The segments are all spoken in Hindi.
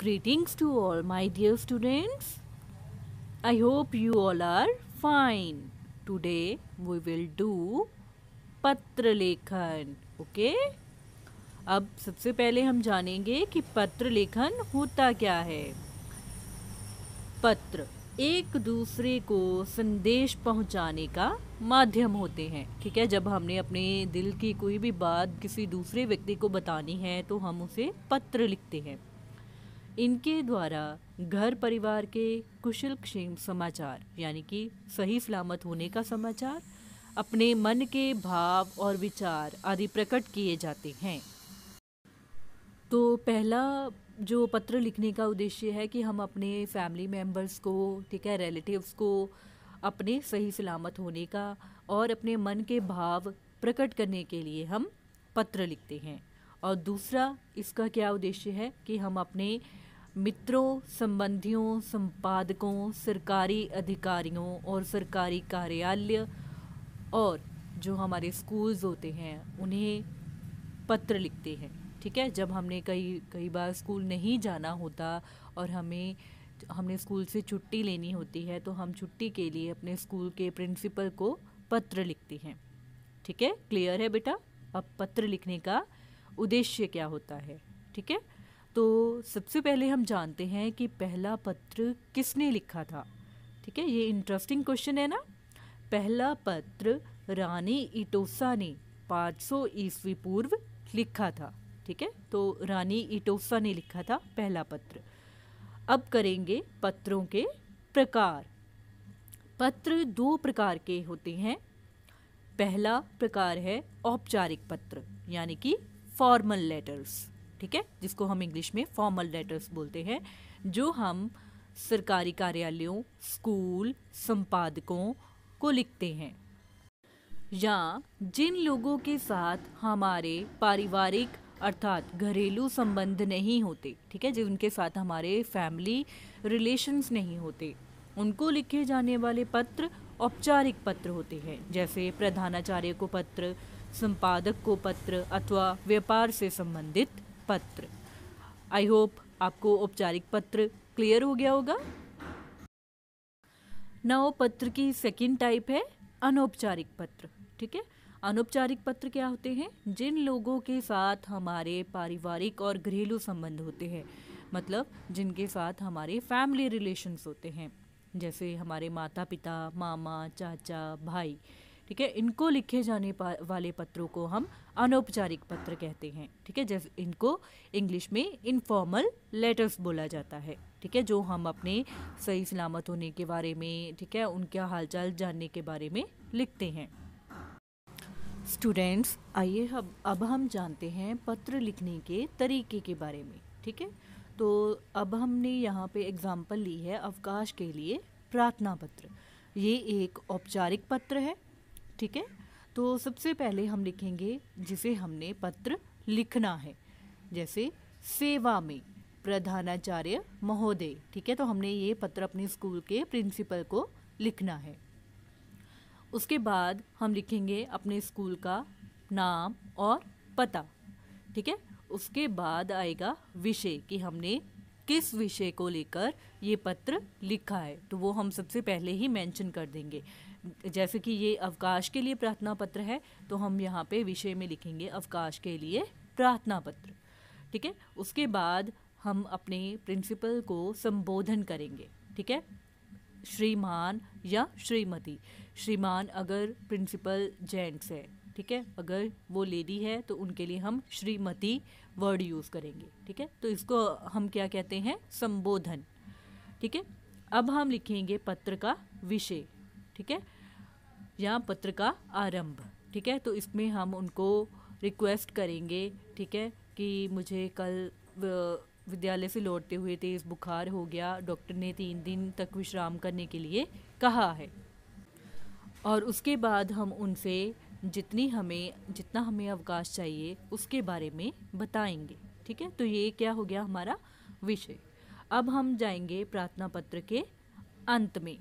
Greetings to all my dear students. I hope you all are fine. Today we will do patra lekhan okay? ab sabse pehle hum janenge ki patra lekhan hota kya hai patra एक दूसरे को संदेश पहुंचाने का माध्यम होते हैं ठीक है जब हमने अपने दिल की कोई भी बात किसी दूसरे व्यक्ति को बतानी है तो हम उसे पत्र लिखते हैं इनके द्वारा घर परिवार के कुशल क्षेम समाचार यानी कि सही सलामत होने का समाचार अपने मन के भाव और विचार आदि प्रकट किए जाते हैं तो पहला जो पत्र लिखने का उद्देश्य है कि हम अपने फैमिली मेम्बर्स को ठीक है रिलेटिव्स को अपने सही सलामत होने का और अपने मन के भाव प्रकट करने के लिए हम पत्र लिखते हैं और दूसरा इसका क्या उद्देश्य है कि हम अपने मित्रों संबंधियों संपादकों सरकारी अधिकारियों और सरकारी कार्यालय और जो हमारे स्कूल्स होते हैं उन्हें पत्र लिखते हैं ठीक है जब हमने कई कई बार स्कूल नहीं जाना होता और हमें हमने स्कूल से छुट्टी लेनी होती है तो हम छुट्टी के लिए अपने स्कूल के प्रिंसिपल को पत्र लिखते हैं ठीक है क्लियर है बेटा अब पत्र लिखने का उद्देश्य क्या होता है ठीक है तो सबसे पहले हम जानते हैं कि पहला पत्र किसने लिखा था ठीक है ये इंटरेस्टिंग क्वेश्चन है ना पहला पत्र रानी इटोसा ने 500 ईस्वी पूर्व लिखा था ठीक है तो रानी इटोसा ने लिखा था पहला पत्र अब करेंगे पत्रों के प्रकार पत्र दो प्रकार के होते हैं पहला प्रकार है औपचारिक पत्र यानी कि फॉर्मल लेटर्स ठीक है जिसको हम इंग्लिश में फॉर्मल लेटर्स बोलते हैं जो हम सरकारी कार्यालयों स्कूल संपादकों को लिखते हैं या जिन लोगों के साथ हमारे पारिवारिक अर्थात घरेलू संबंध नहीं होते ठीक है जिनके साथ हमारे फैमिली रिलेशंस नहीं होते उनको लिखे जाने वाले पत्र औपचारिक पत्र होते हैं जैसे प्रधानाचार्य को पत्र संपादक को पत्र अथवा व्यापार से संबंधित पत्र आई होप आपको औपचारिक पत्र क्लियर हो गया होगा नव पत्र की सेकेंड टाइप है अनौपचारिक पत्र ठीक है अनौपचारिक पत्र क्या होते हैं जिन लोगों के साथ हमारे पारिवारिक और घरेलू संबंध होते हैं मतलब जिनके साथ हमारे फैमिली रिलेशंस होते हैं जैसे हमारे माता पिता मामा चाचा भाई ठीक है इनको लिखे जाने वाले पत्रों को हम अनौपचारिक पत्र कहते हैं ठीक है जब इनको इंग्लिश में इनफॉर्मल लेटर्स बोला जाता है ठीक है जो हम अपने सही सलामत होने के बारे में ठीक है उनका हालचाल जानने के बारे में लिखते हैं स्टूडेंट्स आइए हम अब हम जानते हैं पत्र लिखने के तरीके के बारे में ठीक है तो अब हमने यहाँ पे एग्ज़ाम्पल ली है अवकाश के लिए प्रार्थना पत्र ये एक औपचारिक पत्र है ठीक है तो सबसे पहले हम लिखेंगे जिसे हमने पत्र लिखना है जैसे सेवा में प्रधानाचार्य महोदय ठीक है तो हमने ये पत्र अपने स्कूल के प्रिंसिपल को लिखना है उसके बाद हम लिखेंगे अपने स्कूल का नाम और पता ठीक है उसके बाद आएगा विषय कि हमने किस विषय को लेकर ये पत्र लिखा है तो वो हम सबसे पहले ही मेंशन कर देंगे जैसे कि ये अवकाश के लिए प्रार्थना पत्र है तो हम यहाँ पे विषय में लिखेंगे अवकाश के लिए प्रार्थना पत्र ठीक है उसके बाद हम अपने प्रिंसिपल को संबोधन करेंगे ठीक है श्रीमान या श्रीमती श्रीमान अगर प्रिंसिपल जेंट्स है ठीक है अगर वो लेडी है तो उनके लिए हम श्रीमती वर्ड यूज़ करेंगे ठीक है तो इसको हम क्या कहते हैं संबोधन ठीक है अब हम लिखेंगे पत्र का विषय ठीक है या पत्र का आरंभ ठीक है तो इसमें हम उनको रिक्वेस्ट करेंगे ठीक है कि मुझे कल विद्यालय से लौटते हुए तेज़ बुखार हो गया डॉक्टर ने तीन दिन तक विश्राम करने के लिए कहा है और उसके बाद हम उनसे जितनी हमें जितना हमें अवकाश चाहिए उसके बारे में बताएंगे ठीक है तो ये क्या हो गया हमारा विषय अब हम जाएंगे प्रार्थना पत्र के अंत में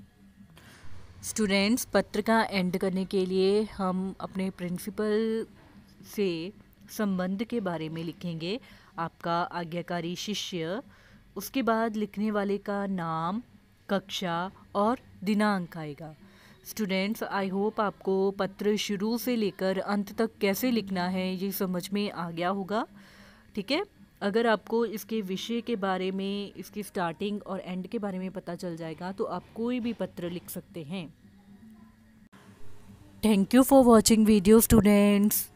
स्टूडेंट्स पत्र का एंड करने के लिए हम अपने प्रिंसिपल से संबंध के बारे में लिखेंगे आपका आज्ञाकारी शिष्य उसके बाद लिखने वाले का नाम कक्षा और दिनांक आएगा स्टूडेंट्स आई होप आपको पत्र शुरू से लेकर अंत तक कैसे लिखना है ये समझ में आ गया होगा ठीक है अगर आपको इसके विषय के बारे में इसकी स्टार्टिंग और एंड के बारे में पता चल जाएगा तो आप कोई भी पत्र लिख सकते हैं thank you for watching video students